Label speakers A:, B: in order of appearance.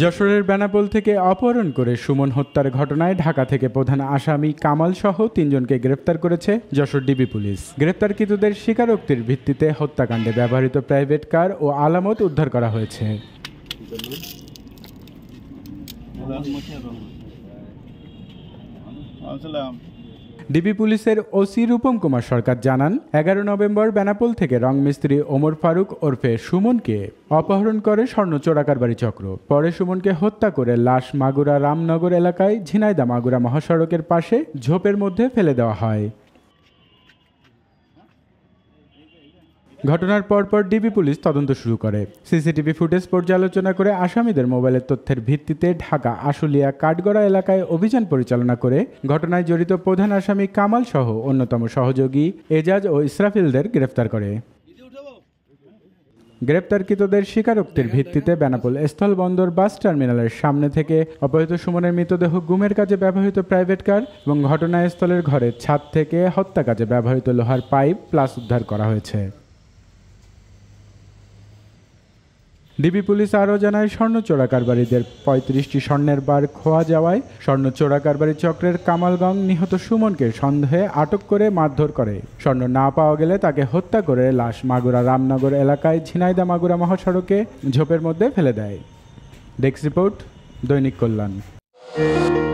A: যশোরের বেনাপোল থেকে অপহরণ করে সুমন হত্যার ঘটনায় ঢাকা থেকে প্রধান আসামি কামাল সহ তিনজনকে গ্রেপ্তার করেছে যশোর ডিবি পুলিশ গ্রেপ্তারকৃতদের স্বীকারোক্তির ভিত্তিতে হত্যাকাণ্ডে ব্যবহৃত প্রাইভেট কার ও আলামত উদ্ধার করা হয়েছে আসসালাম ডিবি পুলিশের ওসি রূপম কুমার সরকার জানান এগারো নভেম্বর বেনাপোল থেকে রংমিস্ত্রি ওমর ফারুক ওরফে সুমনকে অপহরণ করে স্বর্ণ চোরাকার বাড়ি চক্র পরে সুমনকে হত্যা করে লাশ মাগুরা রামনগর এলাকায় ঝিনাইদা মাগুরা মহাসড়কের পাশে ঝোপের মধ্যে ফেলে দেওয়া হয় ঘটনার পরপর ডিবি পুলিশ তদন্ত শুরু করে সিসিটিভি ফুটেজ পর্যালোচনা করে আসামিদের মোবাইলের তথ্যের ভিত্তিতে ঢাকা আশুলিয়া কাঠগড়া এলাকায় অভিযান পরিচালনা করে ঘটনায় জড়িত প্রধান আসামি কামাল সহ অন্যতম সহযোগী এজাজ ও ইসরাফিলদের গ্রেফতার করে গ্রেপ্তারকৃতদের স্বীকারোক্তির ভিত্তিতে বেনাপোল স্থলবন্দর বাস টার্মিনালের সামনে থেকে অপহৃত সুমনের মৃতদেহ গুমের কাজে ব্যবহৃত প্রাইভেট কার এবং ঘটনাস্থলের ঘরের ছাদ থেকে হত্যা কাজে ব্যবহৃত লোহার পাইপ প্লাস উদ্ধার করা হয়েছে ডিবি পুলিশ আরও জানায় স্বর্ণ চোরাকারবারীদের পঁয়ত্রিশটি স্বর্ণের বার খোয়া যাওয়ায় স্বর্ণ চোরাকারবারী চক্রের কামালগঞ্জ নিহত সুমনকে সন্দেহে আটক করে মারধর করে স্বর্ণ না পাওয়া গেলে তাকে হত্যা করে লাশ মাগুরা রামনগর এলাকায় ঝিনাইদা মাগুরা মহাসড়কে ঝোপের মধ্যে ফেলে দেয় ডেস্ক রিপোর্ট দৈনিক কল্যাণ